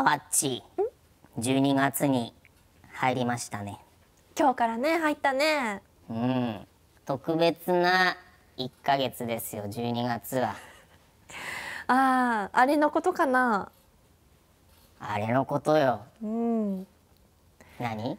あわっち12月に入りましたね今日からね入ったねうん特別な1ヶ月ですよ12月は あああれのことかなあれのことようん何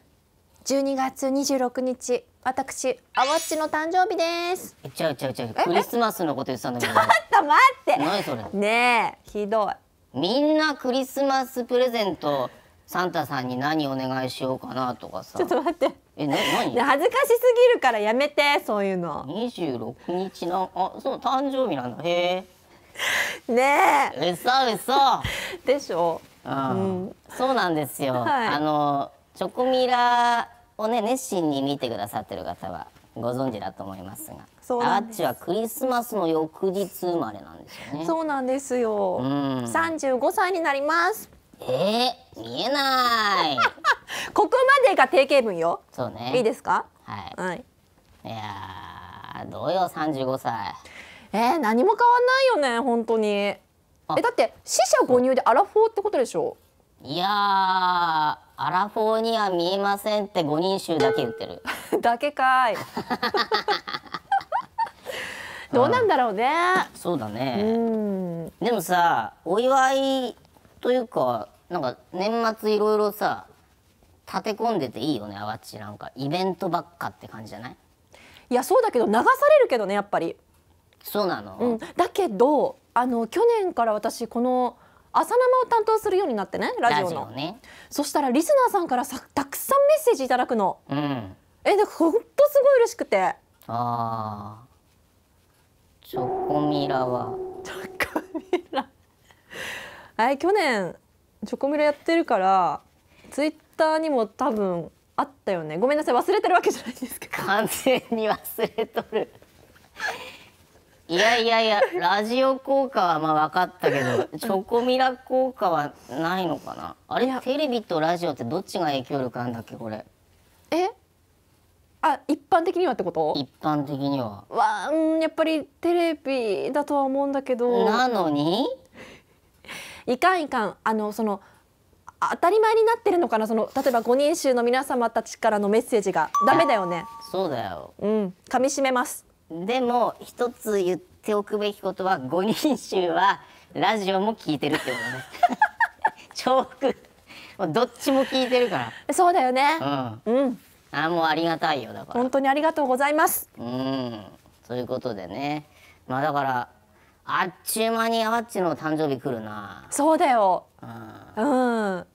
12月26日私あわっちの誕生日ですちゃうちゃうちゃうクリスマスのこと言ってたんだけどちょっと待って何それねえひどいみんなクリスマスプレゼントサンタさんに何お願いしようかなとかさちょっと待ってえな何恥ずかしすぎるからやめてそういうの26日なあそう誕生日なんだへえねえうそうそでしょうん、うん、そうなんですよ、はい、あのチョコミラーをね熱心に見てくださってる方はご存知だと思いますがそうアーチはクリスマスの翌日生まれなんですよねそうなんですよ三十五歳になりますえー、見えない ここまでが定型文よそうねいいですかはい、はい、いやどうよ三十五歳えー、何も変わんないよね本当にえだって死者誤入でアラフォーってことでしょういやアラフォーには見えませんって五人衆だけ言ってる だけかい どうなんだろうね、そうだねでもさお祝いというかなんか年末いろいろさ立て込んでていいよねあわちなんかイベントばっかって感じじゃないいやそうだけど流されるけどねやっぱりそうなの、うん、だけどあの去年から私この「朝生を担当するようになってねラジオのね、そしたらリスナーさんからさたくさんメッセージいただくの、うん、えでほんとすごい嬉しくてあチョコミラはチョコミラはい去年チョコミラやってるからツイッターにも多分あったよねごめんなさい忘れてるわけじゃないですけど完全に忘れとるいやいやいやラジオ効果はまあ分かったけどチョコミラ効果はないのかなあれテレビとラジオってどっちが影響力あるんだっけこれえあ一般的にはってこと一般的にはわうんやっぱりテレビだとは思うんだけどなのにいかんいかんあのその当たり前になってるのかなその例えば五人衆の皆様たちからのメッセージがダメだよねそうだようん噛み締めますでも一つ言っておくべきことは五人衆はラジオも聞いてるってことね重複 どっちも聞いてるからそうだよねうん、うん、あもうありがたいよだから本当にありがとうございますうんということでねまあだからあっちゅう間にあっちの誕生日来るなそうだようん、うん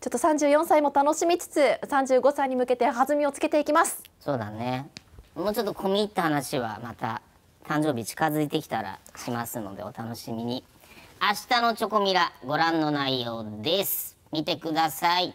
ちょっと34歳も楽しみつつ35歳に向けて弾みをつけていきますそうだねもうちょっと込み入った話はまた誕生日近づいてきたらしますのでお楽しみに明日のチョコミラご覧の内容です見てください